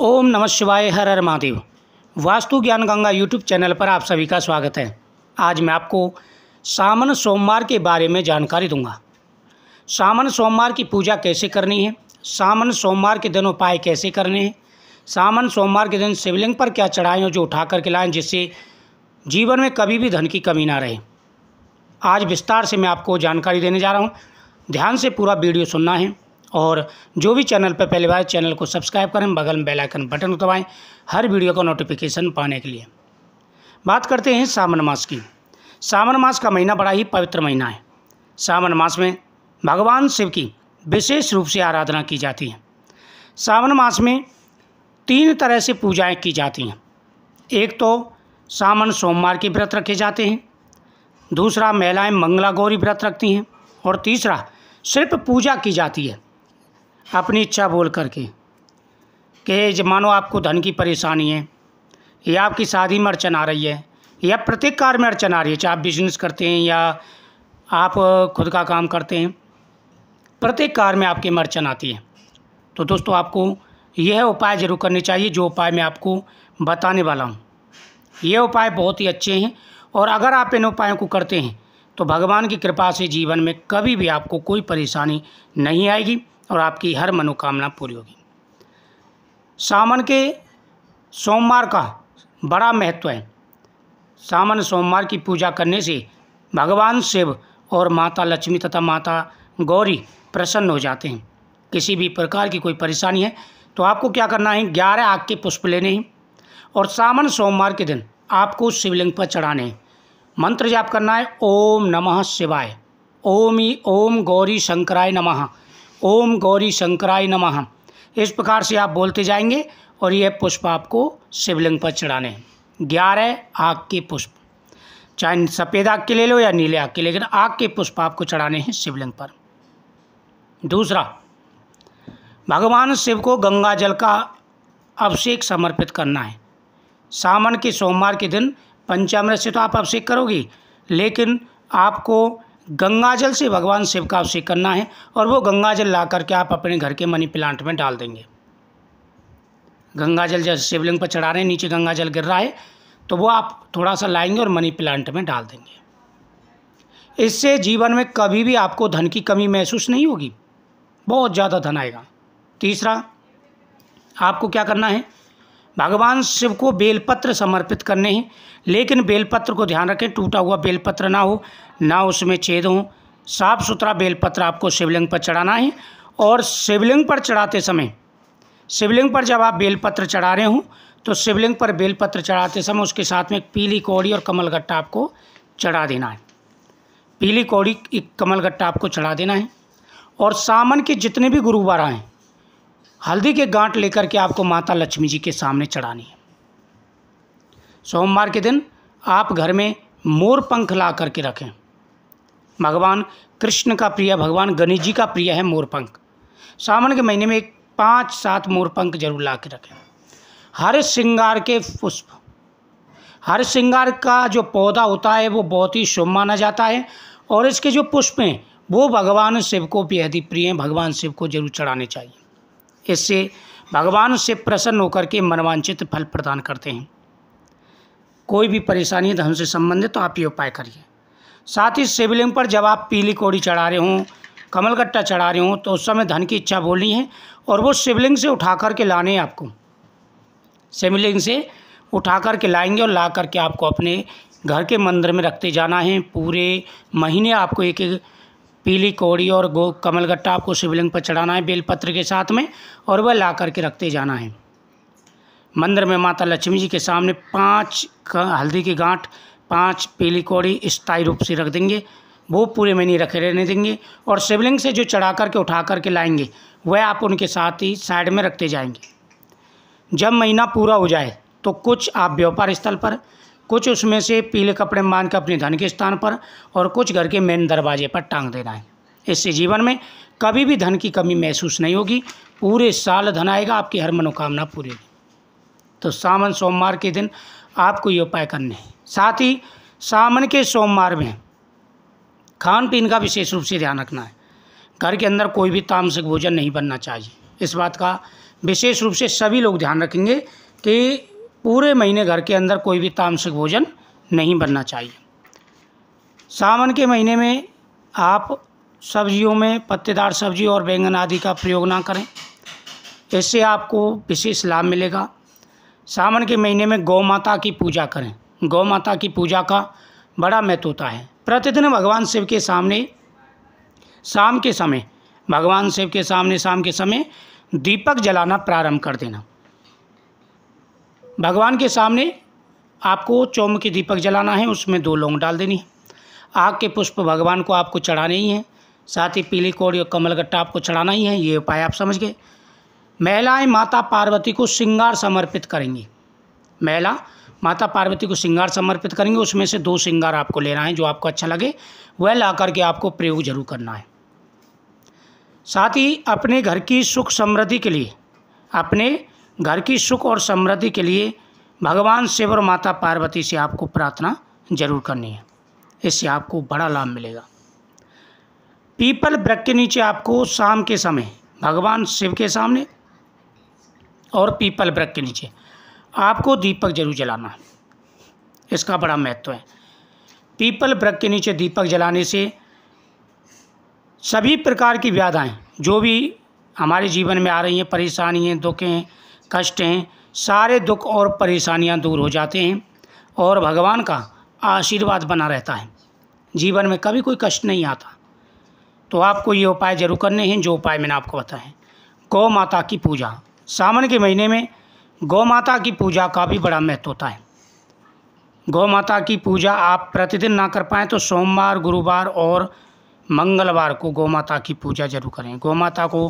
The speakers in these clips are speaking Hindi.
ओम नमः शिवाय हर हर महादेव वास्तु ज्ञान गंगा यूट्यूब चैनल पर आप सभी का स्वागत है आज मैं आपको सामन सोमवार के बारे में जानकारी दूंगा सामन सोमवार की पूजा कैसे करनी है सामन सोमवार के दिन उपाय कैसे करने हैं सामन सोमवार के दिन शिवलिंग पर क्या चढ़ाएँ और जो उठा करके लाएँ जिससे जीवन में कभी भी धन की कमी ना रहे आज विस्तार से मैं आपको जानकारी देने जा रहा हूँ ध्यान से पूरा वीडियो सुनना है और जो भी चैनल पर पहली बार चैनल को सब्सक्राइब करें बगल में बेलाइकन बटन को दबाएँ हर वीडियो का नोटिफिकेशन पाने के लिए बात करते हैं सावन मास की सावन मास का महीना बड़ा ही पवित्र महीना है सावन मास में भगवान शिव की विशेष रूप से आराधना की जाती है सावन मास में तीन तरह से पूजाएं की जाती हैं एक तो सावन सोमवार के व्रत रखे जाते हैं दूसरा महिलाएं मंगला गौरी व्रत रखती हैं और तीसरा सिर्फ पूजा की जाती है अपनी इच्छा बोल करके कि मानो आपको धन की परेशानी है या आपकी शादी में अड़चन आ रही है या प्रत्येक कार्य में अड़चन आ रही है चाहे आप बिजनेस करते हैं या आप खुद का काम करते हैं प्रत्येक कार्य में आपके मर्चन अड़चन आती है तो दोस्तों आपको यह उपाय ज़रूर करने चाहिए जो उपाय मैं आपको बताने वाला हूँ ये उपाय बहुत ही अच्छे हैं और अगर आप इन उपायों को करते हैं तो भगवान की कृपा से जीवन में कभी भी आपको कोई परेशानी नहीं आएगी और आपकी हर मनोकामना पूरी होगी सावन के सोमवार का बड़ा महत्व है सावन सोमवार की पूजा करने से भगवान शिव और माता लक्ष्मी तथा माता गौरी प्रसन्न हो जाते हैं किसी भी प्रकार की कोई परेशानी है तो आपको क्या करना है ग्यारह आग के पुष्प लेने हैं और सावन सोमवार के दिन आपको शिवलिंग पर चढ़ाने हैं मंत्र जाप करना है ओम नमः शिवाय ओम ही ओम गौरी शंकराय नमः ओम गौरी शंकराय नमः इस प्रकार से आप बोलते जाएंगे और यह पुष्प आपको शिवलिंग पर चढ़ाने हैं ग्यारह आग के पुष्प चाहे सफ़ेद आग के ले लो या नीले आग के लेकिन आग के पुष्प आपको चढ़ाने हैं शिवलिंग पर दूसरा भगवान शिव को गंगा जल का अभिषेक समर्पित करना है सावन के सोमवार के दिन पंचामृत से तो आप अभिषेक करोगी लेकिन आपको गंगाजल से भगवान शिव का अभिषेक करना है और वो गंगा जल ला करके आप अपने घर के मनी प्लांट में डाल देंगे गंगा जल जैसे शिवलिंग पर चढ़ा रहे हैं नीचे गंगा जल गिर रहा है तो वो आप थोड़ा सा लाएंगे और मनी प्लांट में डाल देंगे इससे जीवन में कभी भी आपको धन की कमी महसूस नहीं होगी बहुत ज़्यादा धन आएगा तीसरा आपको क्या करना है भगवान शिव को बेलपत्र समर्पित करने हैं लेकिन बेलपत्र को ध्यान रखें टूटा हुआ बेलपत्र ना हो ना उसमें छेद हो साफ सुथरा बेलपत्र आपको शिवलिंग पर चढ़ाना है और शिवलिंग पर चढ़ाते समय शिवलिंग पर जब आप बेलपत्र चढ़ा रहे हों तो शिवलिंग पर बेलपत्र चढ़ाते समय उसके साथ में एक पीली कौड़ी और कमल गट्टा आपको चढ़ा देना है पीली कौड़ी एक कमल गट्टा आपको चढ़ा देना है और सामन के जितने भी गुरुवार आएँ हल्दी के गांठ लेकर के आपको माता लक्ष्मी जी के सामने चढ़ानी है सोमवार के दिन आप घर में मोर पंख ला करके रखें भगवान कृष्ण का प्रिय भगवान गणेश जी का प्रिय है मोरपंख सावन के महीने में एक पाँच सात मोरपंख जरूर ला के रखें हर श्रृंगार के पुष्प हर श्रृंगार का जो पौधा होता है वो बहुत ही शुभ माना जाता है और इसके जो पुष्प हैं वो भगवान शिव को बेहद ही प्रिय हैं भगवान शिव को जरूर चढ़ाने चाहिए इससे भगवान से प्रसन्न होकर के मनवांचित फल प्रदान करते हैं कोई भी परेशानी धन से संबंधित तो आप ये उपाय करिए साथ ही शिवलिंग पर जब आप पीली कोड़ी चढ़ा रहे हों कमलगट्टा चढ़ा रहे हों तो उस समय धन की इच्छा बोलनी है और वो शिवलिंग से उठा करके लाने हैं आपको शिवलिंग से उठा करके लाएंगे और ला करके आपको अपने घर के मंदिर में रखते जाना है पूरे महीने आपको एक एक पीली कौड़ी और गो कमलगट्टा आपको शिवलिंग पर चढ़ाना है बेलपत्र के साथ में और वह ला करके रखते जाना है मंदिर में माता लक्ष्मी जी के सामने पाँच हल्दी की गांठ पाँच पीली कौड़ी स्थायी रूप से रख देंगे वो पूरे महीने रखे रहने देंगे और शिवलिंग से जो चढ़ा करके उठा करके लाएंगे वह आप उनके साथ ही साइड में रखते जाएंगे जब महीना पूरा हो जाए तो कुछ आप व्यापार स्थल पर कुछ उसमें से पीले कपड़े बांधकर अपने धन के स्थान पर और कुछ घर के मेन दरवाजे पर टांग देना है इससे जीवन में कभी भी धन की कमी महसूस नहीं होगी पूरे साल धन आएगा आपकी हर मनोकामना पूरी होगी तो सावन सोमवार के दिन आपको ये उपाय करने हैं साथ ही सावन के सोमवार में खान पीन का विशेष रूप से ध्यान रखना है घर के अंदर कोई भी तामसिक भोजन नहीं बनना चाहिए इस बात का विशेष रूप से सभी लोग ध्यान रखेंगे कि पूरे महीने घर के अंदर कोई भी तामसिक भोजन नहीं बनना चाहिए सावन के महीने में आप सब्जियों में पत्तेदार सब्जी और बैंगन आदि का प्रयोग ना करें इससे आपको विशेष लाभ मिलेगा सावन के महीने में गौ माता की पूजा करें गौ माता की पूजा का बड़ा महत्व होता है प्रतिदिन भगवान शिव के सामने शाम के समय भगवान शिव के सामने शाम के समय दीपक जलाना प्रारंभ कर देना भगवान के सामने आपको चौम के दीपक जलाना है उसमें दो लौंग डाल देनी है आग के पुष्प भगवान को आपको चढ़ाने ही हैं साथ ही पीली कौड़ी और कमलगट्टा आपको चढ़ाना ही है ये उपाय आप समझ गए महिलाएं माता पार्वती को श्रृंगार समर्पित करेंगी महिला माता पार्वती को श्रृंगार समर्पित करेंगी उसमें से दो श्रृंगार आपको लेना है जो आपको अच्छा लगे वह ला करके आपको प्रयोग जरूर करना है साथ ही अपने घर की सुख समृद्धि के लिए अपने घर की सुख और समृद्धि के लिए भगवान शिव और माता पार्वती से आपको प्रार्थना जरूर करनी है इससे आपको बड़ा लाभ मिलेगा पीपल वृक्ष के नीचे आपको शाम के समय भगवान शिव के सामने और पीपल वृक्ष के नीचे आपको दीपक जरूर जलाना है इसका बड़ा महत्व है पीपल वृक्ष के नीचे दीपक जलाने से सभी प्रकार की व्याधाएँ जो भी हमारे जीवन में आ रही हैं परेशानी हैं दुखें हैं कष्ट हैं सारे दुख और परेशानियां दूर हो जाते हैं और भगवान का आशीर्वाद बना रहता है जीवन में कभी कोई कष्ट नहीं आता तो आपको ये उपाय जरूर करने हैं जो उपाय मैंने आपको बताएं गौ माता की पूजा सावन के महीने में गौ माता की पूजा का भी बड़ा महत्व होता है गौ माता की पूजा आप प्रतिदिन ना कर पाएँ तो सोमवार गुरुवार और मंगलवार को गौ माता की पूजा जरूर करें गौ माता को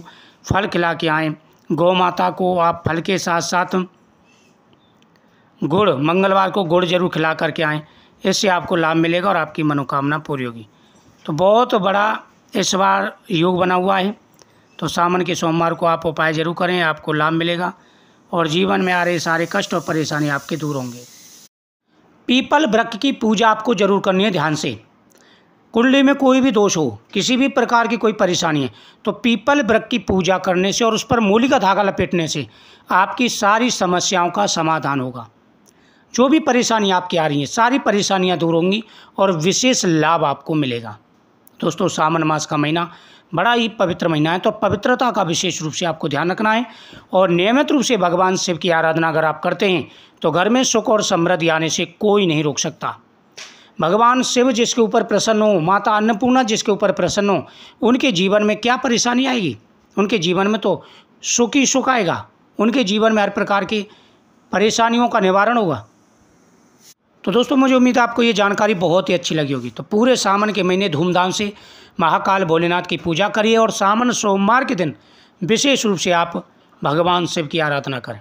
फल खिला के आएँ गौ माता को आप फल के साथ साथ गुड़ मंगलवार को गुड़ जरूर खिला करके आएँ इससे आपको लाभ मिलेगा और आपकी मनोकामना पूरी होगी तो बहुत बड़ा इस बार योग बना हुआ है तो सावन के सोमवार को आप उपाय जरूर करें आपको लाभ मिलेगा और जीवन में आ रहे सारे कष्ट और परेशानी आपके दूर होंगे पीपल वृक्ष की पूजा आपको जरूर करनी है ध्यान से कुंडली में कोई भी दोष हो किसी भी प्रकार की कोई परेशानी है तो पीपल वृक्ष की पूजा करने से और उस पर मूली का धागा लपेटने से आपकी सारी समस्याओं का समाधान होगा जो भी परेशानी आपकी आ रही है सारी परेशानियां दूर होंगी और विशेष लाभ आपको मिलेगा दोस्तों सावन मास का महीना बड़ा ही पवित्र महीना है तो पवित्रता का विशेष रूप से आपको ध्यान रखना है और नियमित रूप से भगवान शिव की आराधना अगर आप करते हैं तो घर में सुख और समृद्धि आने से कोई नहीं रोक सकता भगवान शिव जिसके ऊपर प्रसन्न हो माता अन्नपूर्णा जिसके ऊपर प्रसन्न हो उनके जीवन में क्या परेशानी आएगी उनके जीवन में तो सुख ही सुख आएगा उनके जीवन में हर प्रकार की परेशानियों का निवारण होगा तो दोस्तों मुझे उम्मीद है आपको ये जानकारी बहुत ही अच्छी लगी होगी तो पूरे सावन के महीने धूमधाम से महाकाल भोलेनाथ की पूजा करिए और सावन सोमवार के दिन विशेष रूप से आप भगवान शिव की आराधना करें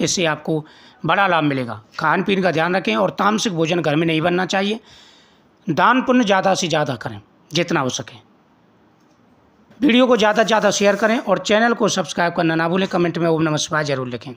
इससे आपको बड़ा लाभ मिलेगा खान पीन का ध्यान रखें और तामसिक भोजन घर में नहीं बनना चाहिए दान पुण्य ज़्यादा से ज़्यादा करें जितना हो सके वीडियो को ज़्यादा से ज़्यादा शेयर करें और चैनल को सब्सक्राइब करना ना भूलें कमेंट में ओम नमस्कार जरूर लिखें